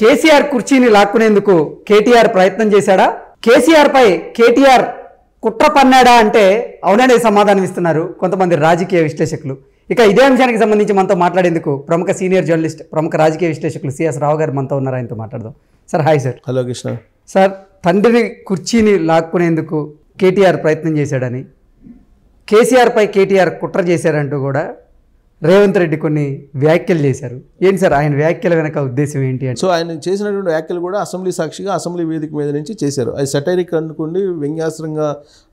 కేసీఆర్ కుర్చీని లాక్కునేందుకు కేటీఆర్ ప్రయత్నం చేశాడా కేసీఆర్పై కేటీఆర్ కుట్ర పన్నాడా అంటే అవుననే సమాధానం ఇస్తున్నారు కొంతమంది రాజకీయ విశ్లేషకులు ఇక ఇదే అంశానికి సంబంధించి మనతో మాట్లాడేందుకు ప్రముఖ సీనియర్ జర్నలిస్ట్ ప్రముఖ రాజకీయ విశ్లేషకులు సిఎస్ రావు గారు మనతో ఉన్నారు ఆయనతో మాట్లాడదాం sir hi sir hello Krishna sir తండ్రిని కుర్చీని లాక్కునేందుకు కేటీఆర్ ప్రయత్నం చేశాడని కేసీఆర్పై కేటీఆర్ కుట్ర చేశారంటూ కూడా రేవంత్ రెడ్డి కొన్ని వ్యాఖ్యలు చేశారు ఏంటి సార్ ఆయన వ్యాఖ్యల వెనక ఉద్దేశం ఏంటి అంటే సో ఆయన చేసినటువంటి వ్యాఖ్యలు కూడా అసెంబ్లీ సాక్షిగా అసెంబ్లీ వేదిక మీద నుంచి చేశారు అది సెటైరిక్ అనుకోండి వ్యంగ్యాస్త్రంగా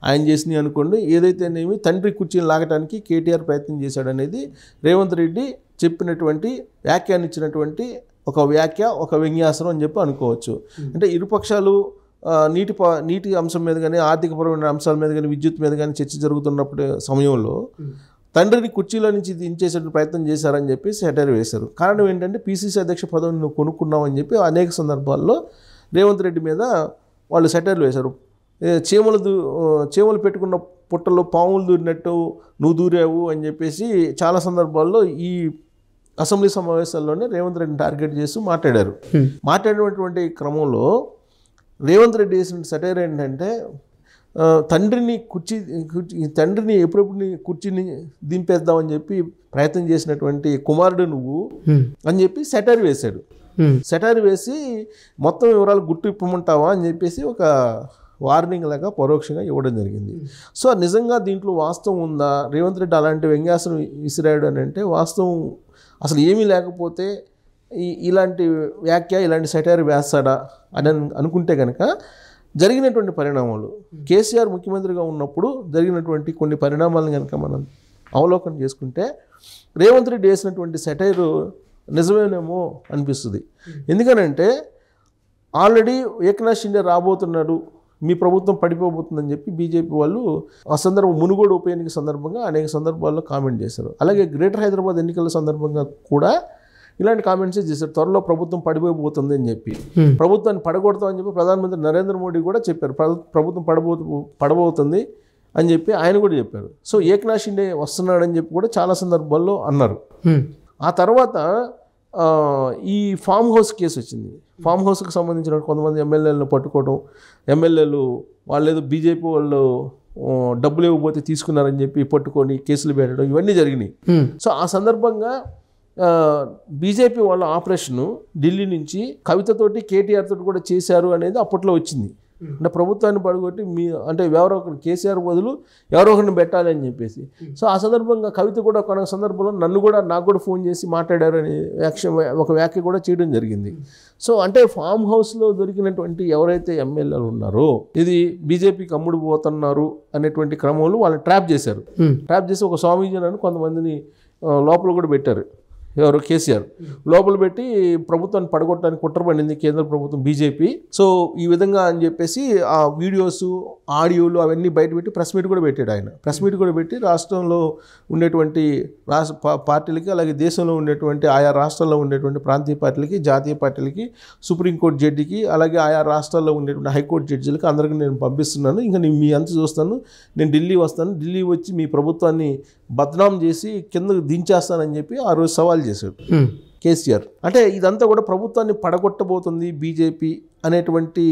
ఆయన చేసినవి అనుకోండి ఏదైతేనేమి తండ్రి కుర్చీని లాగటానికి కేటీఆర్ ప్రయత్నం చేశాడనేది రేవంత్ రెడ్డి చెప్పినటువంటి వ్యాఖ్యానిచ్చినటువంటి ఒక వ్యాఖ్య ఒక వ్యంగ్యాస్త్రం అని చెప్పి అనుకోవచ్చు అంటే ఇరుపక్షాలు నీటి నీటి అంశం మీద కానీ ఆర్థికపరమైన అంశాల మీద కానీ విద్యుత్ మీద కానీ చర్చ జరుగుతున్నప్పుడు సమయంలో తండ్రిని కుర్చీలో నుంచి దించేసే ప్రయత్నం చేశారని చెప్పి సెటైర్ వేశారు కారణం ఏంటంటే పీసీసీ అధ్యక్ష పదవిని నువ్వు అని చెప్పి అనేక సందర్భాల్లో రేవంత్ రెడ్డి మీద వాళ్ళు సెటైర్లు వేశారు చీమలు దూ చీమలు పెట్టుకున్న పుట్టలో పాములు దూరినట్టు నువ్వు దూరావు అని చెప్పేసి చాలా సందర్భాల్లో ఈ అసెంబ్లీ సమావేశాల్లోనే రేవంత్ రెడ్డిని టార్గెట్ చేస్తూ మాట్లాడారు మాట్లాడినటువంటి క్రమంలో రేవంత్ రెడ్డి చేసిన సెటైర్ ఏంటంటే తండ్రిని కుర్చీ కుర్చీ తండ్రిని ఎప్పుడెప్పుడు కుర్చీని దింపేద్దామని చెప్పి ప్రయత్నం చేసినటువంటి కుమారుడు నువ్వు అని చెప్పి సెటర్ వేశాడు సెటర్ వేసి మొత్తం వివరాలు గుట్టు ఇప్పమంటావా అని చెప్పేసి ఒక వార్నింగ్ లాగా పరోక్షంగా ఇవ్వడం జరిగింది సో నిజంగా దీంట్లో వాస్తవం ఉందా రేవంత్ రెడ్డి అలాంటి వ్యంగ్యాసం విసిరాడు అని అంటే వాస్తవం అసలు ఏమీ లేకపోతే ఈ ఇలాంటి వ్యాఖ్య ఇలాంటి సెటైర్ వేస్తాడా అని అనుకుంటే కనుక జరిగినటువంటి పరిణామాలు కేసీఆర్ ముఖ్యమంత్రిగా ఉన్నప్పుడు జరిగినటువంటి కొన్ని పరిణామాలను కనుక మనం అవలోకనం చేసుకుంటే రేవంత్ రెడ్డి వేసినటువంటి సెటైరు నిజమేనేమో అనిపిస్తుంది ఎందుకనంటే ఆల్రెడీ ఏకనాథ్ షిండే రాబోతున్నాడు మీ ప్రభుత్వం పడిపోబోతుందని చెప్పి బీజేపీ వాళ్ళు ఆ సందర్భం మునుగోడు ఉప ఎన్నిక సందర్భంగా అనేక సందర్భాల్లో కామెంట్ చేశారు అలాగే గ్రేటర్ హైదరాబాద్ ఎన్నికల సందర్భంగా కూడా ఇలాంటి కామెంట్స్ చేశారు త్వరలో ప్రభుత్వం పడిపోయిపోతుంది అని చెప్పి ప్రభుత్వాన్ని అని చెప్పి ప్రధానమంత్రి నరేంద్ర మోడీ కూడా చెప్పారు ప్రభుత్వం పడబో పడబోతుంది అని చెప్పి ఆయన కూడా చెప్పారు సో ఏక్నాథ్ వస్తున్నాడని చెప్పి కూడా చాలా సందర్భాల్లో అన్నారు ఆ తర్వాత ఈ ఫామ్ హౌస్ కేసు వచ్చింది ఫామ్ హౌస్కి సంబంధించిన కొంతమంది ఎమ్మెల్యేలను పట్టుకోవడం ఎమ్మెల్యేలు వాళ్ళు ఏదో బీజేపీ వాళ్ళు డబ్బులు ఇవ్వబోతే తీసుకున్నారని చెప్పి పట్టుకొని కేసులు పెట్టడం ఇవన్నీ జరిగినాయి సో ఆ సందర్భంగా బీజేపీ వాళ్ళ ఆపరేషను ఢిల్లీ నుంచి కవితతోటి కేటీఆర్ తోటి కూడా చేశారు అనేది అప్పట్లో వచ్చింది అంటే ప్రభుత్వాన్ని పడగొట్టి మీ అంటే ఎవరో ఒకరు కేసీఆర్ బదులు ఎవరో ఒకరిని పెట్టాలి అని చెప్పేసి సో ఆ సందర్భంగా కవిత కూడా కొన సందర్భంలో నన్ను కూడా నాకు కూడా ఫోన్ చేసి మాట్లాడారు అని వ్యాఖ్య ఒక వ్యాఖ్య కూడా చేయడం జరిగింది సో అంటే ఫామ్ హౌస్లో దొరికినటువంటి ఎవరైతే ఎమ్మెల్యేలు ఉన్నారో ఇది బీజేపీకి అమ్ముడు పోతున్నారు అనేటువంటి క్రమంలో వాళ్ళు ట్రాప్ చేశారు ట్రాప్ చేసి ఒక స్వామీజీ కొంతమందిని లోపల కూడా పెట్టారు ఎవరు కేసీఆర్ లోపల పెట్టి ప్రభుత్వాన్ని పడగొట్టడానికి కుట్ర పడింది కేంద్ర ప్రభుత్వం బీజేపీ సో ఈ విధంగా అని చెప్పేసి ఆ వీడియోస్ ఆడియోలు అవన్నీ బయటపెట్టి ప్రెస్ మీట్ కూడా పెట్టాడు ఆయన ప్రెస్ మీట్ కూడా పెట్టి రాష్ట్రంలో ఉండేటువంటి రాష్ట్ర పార్టీలకి అలాగే దేశంలో ఉండేటువంటి ఆయా రాష్ట్రాల్లో ఉండేటువంటి ప్రాంతీయ పార్టీలకి జాతీయ పార్టీలకి సుప్రీంకోర్టు జడ్జికి అలాగే ఆయా రాష్ట్రాల్లో ఉండేటువంటి హైకోర్టు జడ్జిలకి అందరికీ నేను పంపిస్తున్నాను ఇంకా నేను మీ అంత చూస్తాను నేను ఢిల్లీ వస్తాను ఢిల్లీ వచ్చి మీ ప్రభుత్వాన్ని బద్నాం చేసి కిందకు దించేస్తానని చెప్పి ఆ రోజు సవాల్ చేశాడు కేసీఆర్ అంటే ఇదంతా కూడా ప్రభుత్వాన్ని పడగొట్టబోతుంది బీజేపీ అనేటువంటి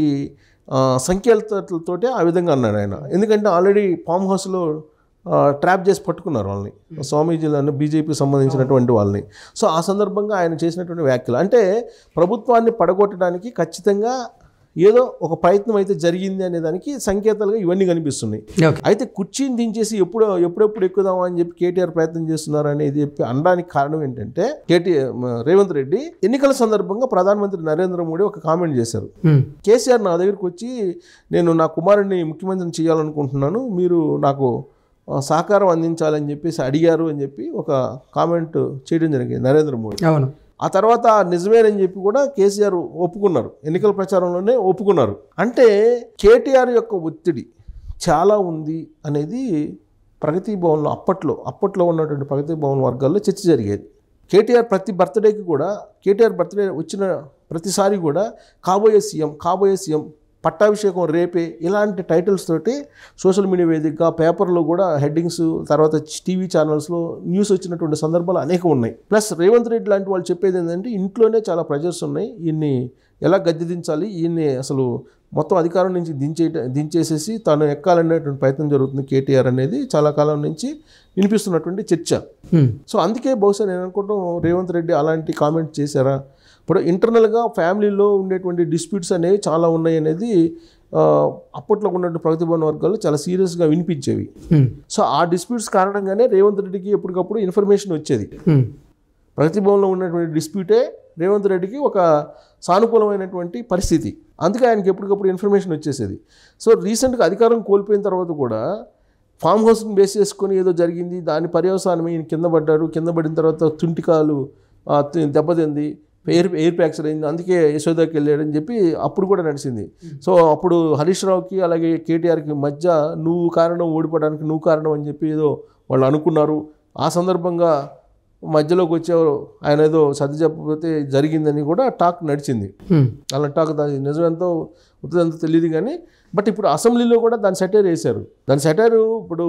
సంఖ్యలతోటే ఆ విధంగా అన్నాడు ఆయన ఎందుకంటే ఆల్రెడీ ఫామ్ హౌస్లో ట్రాప్ చేసి పట్టుకున్నారు వాళ్ళని స్వామీజీలను బీజేపీకి సంబంధించినటువంటి వాళ్ళని సో ఆ సందర్భంగా ఆయన చేసినటువంటి వ్యాఖ్యలు అంటే ప్రభుత్వాన్ని పడగొట్టడానికి ఖచ్చితంగా ఏదో ఒక ప్రయత్నం అయితే జరిగింది అనే దానికి సంకేతాలుగా ఇవన్నీ కనిపిస్తున్నాయి అయితే కుర్చీని దించేసి ఎప్పుడు ఎప్పుడెప్పుడు ఎక్కుదామా అని చెప్పి కేటీఆర్ ప్రయత్నం చేస్తున్నారు అనేది చెప్పి అనడానికి కారణం ఏంటంటే కేటీఆర్ రేవంత్ రెడ్డి ఎన్నికల సందర్భంగా ప్రధానమంత్రి నరేంద్ర మోడీ ఒక కామెంట్ చేశారు కేసీఆర్ నా దగ్గరకు వచ్చి నేను నా కుమారుడిని ముఖ్యమంత్రిని చేయాలనుకుంటున్నాను మీరు నాకు సహకారం అందించాలని చెప్పేసి అడిగారు అని చెప్పి ఒక కామెంట్ చేయడం జరిగింది నరేంద్ర మోడీ అవును ఆ తర్వాత నిజమేనని చెప్పి కూడా కేసీఆర్ ఒప్పుకున్నారు ఎన్నికల ప్రచారంలోనే ఒప్పుకున్నారు అంటే కేటీఆర్ యొక్క ఒత్తిడి చాలా ఉంది అనేది ప్రగతి భవన్లో అప్పట్లో అప్పట్లో ఉన్నటువంటి ప్రగతి భవన్ వర్గాల్లో చర్చ జరిగేది కేటీఆర్ ప్రతి బర్త్డేకి కూడా కేటీఆర్ బర్త్డే వచ్చిన ప్రతిసారి కూడా కాబోయే సీఎం కాబోయే సీఎం పట్టాభిషేకం రేపే ఇలాంటి టైటిల్స్ తోటి సోషల్ మీడియా వేదికగా పేపర్లో కూడా హెడ్డింగ్స్ తర్వాత టీవీ ఛానల్స్లో న్యూస్ వచ్చినటువంటి సందర్భాలు అనేక ఉన్నాయి ప్లస్ రేవంత్ రెడ్డి లాంటి వాళ్ళు చెప్పేది ఏంటంటే ఇంట్లోనే చాలా ప్రెజర్స్ ఉన్నాయి ఈయన్ని ఎలా గద్దె దించాలి ఈయన్ని అసలు మొత్తం అధికారం నుంచి దించే దించేసేసి తాను ఎక్కాలనేటువంటి ప్రయత్నం జరుగుతుంది కేటీఆర్ అనేది చాలా కాలం నుంచి వినిపిస్తున్నటువంటి చర్చ సో అందుకే బహుశా నేను అనుకుంటాం రేవంత్ రెడ్డి అలాంటి కామెంట్ చేశారా ఇప్పుడు ఇంటర్నల్గా ఫ్యామిలీలో ఉండేటువంటి డిస్ప్యూట్స్ అనేవి చాలా ఉన్నాయి అనేది అప్పట్లో ఉన్నటువంటి ప్రగతిభవన్ వర్గాలు చాలా సీరియస్గా వినిపించేవి సో ఆ డిస్ప్యూట్స్ కారణంగానే రేవంత్ రెడ్డికి ఎప్పటికప్పుడు ఇన్ఫర్మేషన్ వచ్చేది ప్రగతిభవన్లో ఉన్నటువంటి డిస్ప్యూటే రేవంత్ రెడ్డికి ఒక సానుకూలమైనటువంటి పరిస్థితి అందుకే ఆయనకి ఎప్పటికప్పుడు ఇన్ఫర్మేషన్ వచ్చేసేది సో రీసెంట్గా అధికారం కోల్పోయిన తర్వాత కూడా ఫామ్ హౌస్ని బేస్ చేసుకొని ఏదో జరిగింది దాని పర్యవసానమే ఈయన కింద పడ్డారు కింద పడిన తర్వాత తుంటికాలు దెబ్బతింది ఎయిర్ ఎయిర్ ప్యాక్సర్ అయింది అందుకే యశోదాకి వెళ్ళాడని చెప్పి అప్పుడు కూడా నడిచింది సో అప్పుడు హరీష్ రావుకి అలాగే కేటీఆర్కి మధ్య నువ్వు కారణం ఓడిపోవడానికి నువ్వు కారణం అని చెప్పి ఏదో వాళ్ళు అనుకున్నారు ఆ సందర్భంగా మధ్యలోకి వచ్చేవారు ఆయన ఏదో సర్ది చెప్పకపోతే జరిగిందని కూడా టాక్ నడిచింది అలా టాక్ దాని నిజమెంతో ఎంతో తెలియదు కానీ బట్ ఇప్పుడు అసెంబ్లీలో కూడా దాని సెటైర్ వేశారు దాని సెటైరు ఇప్పుడు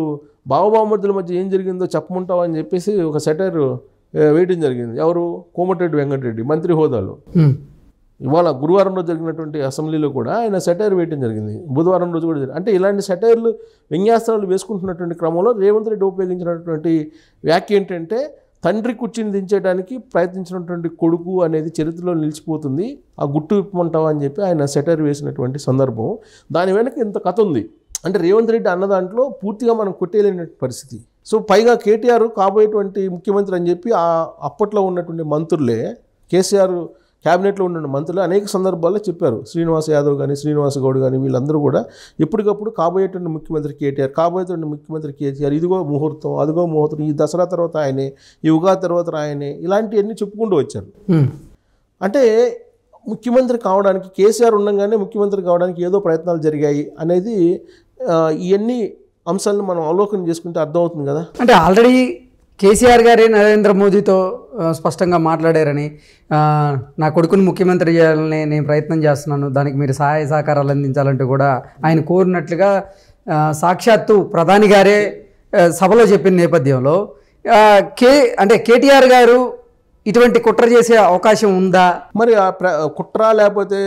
బావబామర్దుల మధ్య ఏం జరిగిందో చెప్పమంటావు అని చెప్పేసి ఒక సెటైరు వేయడం జరిగింది ఎవరు కోమటిరెడ్డి వెంకటరెడ్డి మంత్రి హోదాలో ఇవాళ గురువారం రోజు జరిగినటువంటి అసెంబ్లీలో కూడా ఆయన సెటైర్ వేయడం జరిగింది బుధవారం రోజు కూడా జరిగింది అంటే ఇలాంటి సెటైర్లు వ్యంగ్యాస్త్రాలు వేసుకుంటున్నటువంటి క్రమంలో రేవంత్ రెడ్డి ఉపయోగించినటువంటి వ్యాఖ్య ఏంటంటే తండ్రి కుర్చీని దించడానికి ప్రయత్నించినటువంటి కొడుకు అనేది చరిత్రలో నిలిచిపోతుంది ఆ గుట్టు విప్పమంటావా అని చెప్పి ఆయన సెటర్ వేసినటువంటి సందర్భం దాని వెనక ఇంత కథ ఉంది అంటే రేవంత్ రెడ్డి అన్న దాంట్లో పూర్తిగా మనం కొట్టేయలేని పరిస్థితి సో పైగా కేటీఆర్ కాబోయేటువంటి ముఖ్యమంత్రి అని చెప్పి ఆ అప్పట్లో ఉన్నటువంటి మంత్రులే కేసీఆర్ క్యాబినెట్లో ఉన్న మంత్రులు అనేక సందర్భాల్లో చెప్పారు శ్రీనివాస్ యాదవ్ కానీ శ్రీనివాస గౌడ్ కానీ వీళ్ళందరూ కూడా ఎప్పటికప్పుడు కాబోయేటువంటి ముఖ్యమంత్రి కేటీఆర్ కాబోయేటువంటి ముఖ్యమంత్రి కేసీఆర్ ఇదిగో ముహూర్తం అదిగో ముహూర్తం ఈ దసరా తర్వాత ఆయనే ఈ ఉగాది తర్వాత ఆయనే ఇలాంటివన్నీ చెప్పుకుంటూ వచ్చారు అంటే ముఖ్యమంత్రి కావడానికి కేసీఆర్ ఉండగానే ముఖ్యమంత్రి కావడానికి ఏదో ప్రయత్నాలు జరిగాయి అనేది ఇవన్నీ అంశాలను మనం అవలోకనం చేసుకుంటే అర్థమవుతుంది కదా అంటే ఆల్రెడీ కేసీఆర్ గారే నరేంద్ర మోదీతో స్పష్టంగా మాట్లాడారని నా కొడుకుని ముఖ్యమంత్రి చేయాలని నేను ప్రయత్నం చేస్తున్నాను దానికి మీరు సహాయ సహకారాలు అందించాలంటూ కూడా ఆయన కోరినట్లుగా సాక్షాత్తు ప్రధాని గారే సభలో చెప్పిన నేపథ్యంలో కే అంటే కేటీఆర్ గారు ఇటువంటి కుట్ర చేసే అవకాశం ఉందా మరి కుట్ర లేకపోతే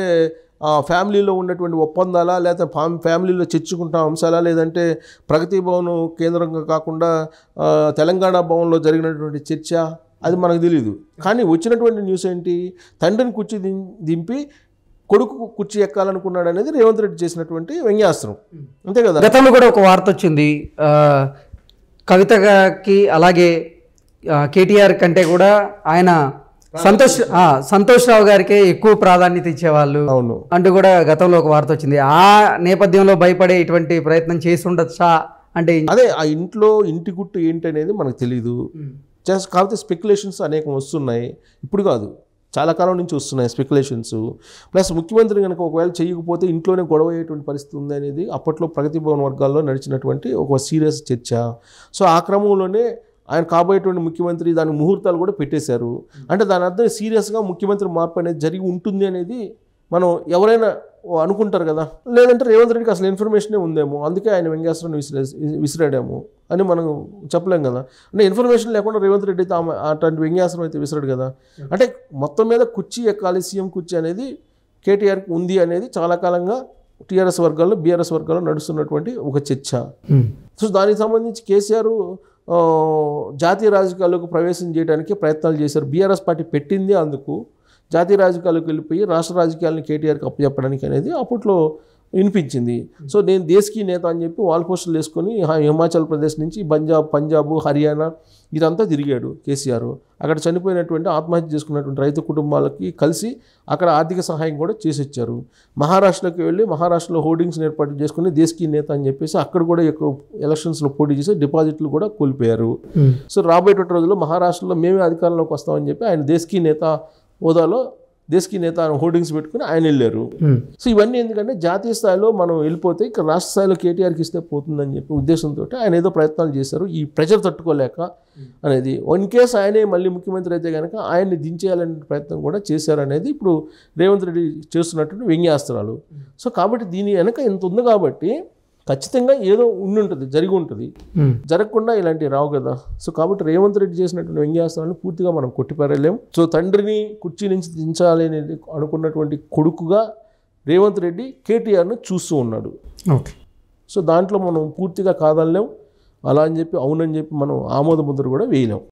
ఫ్యామిలీలో ఉన్నటువంటి ఒప్పందాలా లేదా ఫ్యామిలీలో చర్చించుకుంటున్న అంశాలా లేదంటే ప్రగతి భవన్ కేంద్రంగా కాకుండా తెలంగాణ భవన్లో జరిగినటువంటి చర్చ అది మనకు తెలియదు కానీ వచ్చినటువంటి న్యూస్ ఏంటి తండ్రిని కుర్చీ దింపి కొడుకు కుర్చీ ఎక్కాలనుకున్నాడు అనేది రేవంత్ రెడ్డి చేసినటువంటి వ్యంగ్యాస్త్రం hmm. అంతే కదా గతంలో కూడా ఒక వార్త వచ్చింది కవితకి అలాగే కేటీఆర్ కంటే కూడా ఆయన సంతోష్ సంతోష్ రావు గారికి ఎక్కువ ప్రాధాన్యత ఇచ్చేవాళ్ళు అవును అంటూ కూడా గతంలో ఒక వార్త వచ్చింది ఆ నేపథ్యంలో భయపడే ఇటువంటి ప్రయత్నం చేసి ఉండొచ్చా అంటే అదే ఆ ఇంట్లో ఇంటి గుట్టు ఏంటి అనేది మనకు తెలియదు జస్ట్ కాకపోతే స్పెక్యులేషన్స్ అనేకం వస్తున్నాయి ఇప్పుడు కాదు చాలా కాలం నుంచి వస్తున్నాయి స్పెక్యులేషన్స్ ప్లస్ ముఖ్యమంత్రి కనుక ఒకవేళ చేయకపోతే ఇంట్లోనే గొడవ అయ్యేటువంటి పరిస్థితి ఉంది అనేది అప్పట్లో ప్రగతి భవన్ వర్గాల్లో నడిచినటువంటి ఒక సీరియస్ చర్చ సో ఆ క్రమంలోనే ఆయన కాబోయేటువంటి ముఖ్యమంత్రి దాని ముహూర్తాలు కూడా పెట్టేశారు అంటే దాని అర్థం సీరియస్గా ముఖ్యమంత్రి మార్పు అనేది జరిగి ఉంటుంది అనేది మనం ఎవరైనా అనుకుంటారు కదా లేదంటే రేవంత్ రెడ్డికి అసలు ఇన్ఫర్మేషనే ఉందేమో అందుకే ఆయన వెంకటేశ్వరం విసిరే విసిరాడేమో అని మనం చెప్పలేం కదా అంటే ఇన్ఫర్మేషన్ లేకుండా రేవంత్ రెడ్డి అయితే అటువంటి వ్యంగ్యాసనం అయితే విసిరాడు కదా అంటే మొత్తం మీద కుర్చీ ఎక్కాలి సీఎం కుర్చీ అనేది కేటీఆర్కి ఉంది అనేది చాలా కాలంగా టీఆర్ఎస్ వర్గాల్లో బీఆర్ఎస్ వర్గాల్లో నడుస్తున్నటువంటి ఒక చర్చ సో దానికి సంబంధించి కేసీఆర్ జాతీయ రాజకీయాలకు ప్రవేశం చేయడానికి ప్రయత్నాలు చేశారు బీఆర్ఎస్ పార్టీ పెట్టింది అందుకు జాతీయ రాజకీయాలకు వెళ్ళిపోయి రాష్ట్ర రాజకీయాలను కేటీఆర్కి అప్పచెప్పడానికి అనేది అప్పట్లో వినిపించింది సో నేను దేశకీ నేత అని చెప్పి వాల్ పోస్టులు వేసుకొని హిమాచల్ ప్రదేశ్ నుంచి పంజాబ్ పంజాబ్ హర్యానా ఇదంతా తిరిగాడు కేసీఆర్ అక్కడ చనిపోయినటువంటి ఆత్మహత్య చేసుకున్నటువంటి రైతు కుటుంబాలకి కలిసి అక్కడ ఆర్థిక సహాయం కూడా చేసి ఇచ్చారు మహారాష్ట్రకి వెళ్ళి మహారాష్ట్రలో హోర్డింగ్స్ ఏర్పాటు చేసుకుని దేశకీ నేత అని చెప్పేసి అక్కడ కూడా ఎక్కువ ఎలక్షన్స్లో పోటీ చేసి డిపాజిట్లు కూడా కోల్పోయారు సో రాబోయేటువంటి రోజుల్లో మహారాష్ట్రలో మేమే అధికారంలోకి వస్తామని చెప్పి ఆయన దేశకీ నేత హోదాలో దేశకి నేత హోర్డింగ్స్ పెట్టుకుని ఆయన వెళ్ళారు hmm. సో ఇవన్నీ ఎందుకంటే జాతీయ స్థాయిలో మనం వెళ్ళిపోతే ఇక్కడ రాష్ట్ర స్థాయిలో కేటీఆర్కి ఇస్తే పోతుందని చెప్పి ఉద్దేశంతో ఆయన ఏదో ప్రయత్నాలు చేశారు ఈ ప్రెషర్ తట్టుకోలేక hmm. అనేది ఇన్ కేస్ ఆయనే మళ్ళీ ముఖ్యమంత్రి అయితే కనుక ఆయన్ని దించేయాలనే ప్రయత్నం కూడా చేశారనేది ఇప్పుడు రేవంత్ రెడ్డి చేస్తున్నటువంటి వ్యంగ్యాస్త్రాలు hmm. సో కాబట్టి దీని వెనక ఇంత ఉంది కాబట్టి ఖచ్చితంగా ఏదో ఉండుంటుంది జరిగి ఉంటుంది జరగకుండా ఇలాంటివి రావు కదా సో కాబట్టి రేవంత్ రెడ్డి చేసినటువంటి వ్యంగ్యాస్త్రాన్ని పూర్తిగా మనం కొట్టిపారలేము సో తండ్రిని కుర్చీ నుంచి దించాలి అనేది అనుకున్నటువంటి కొడుకుగా రేవంత్ రెడ్డి కేటీఆర్ను చూస్తూ ఉన్నాడు ఓకే సో దాంట్లో మనం పూర్తిగా కాదనలేం అలా అని చెప్పి అవునని చెప్పి మనం ఆమోద ముద్ర కూడా వేయలేం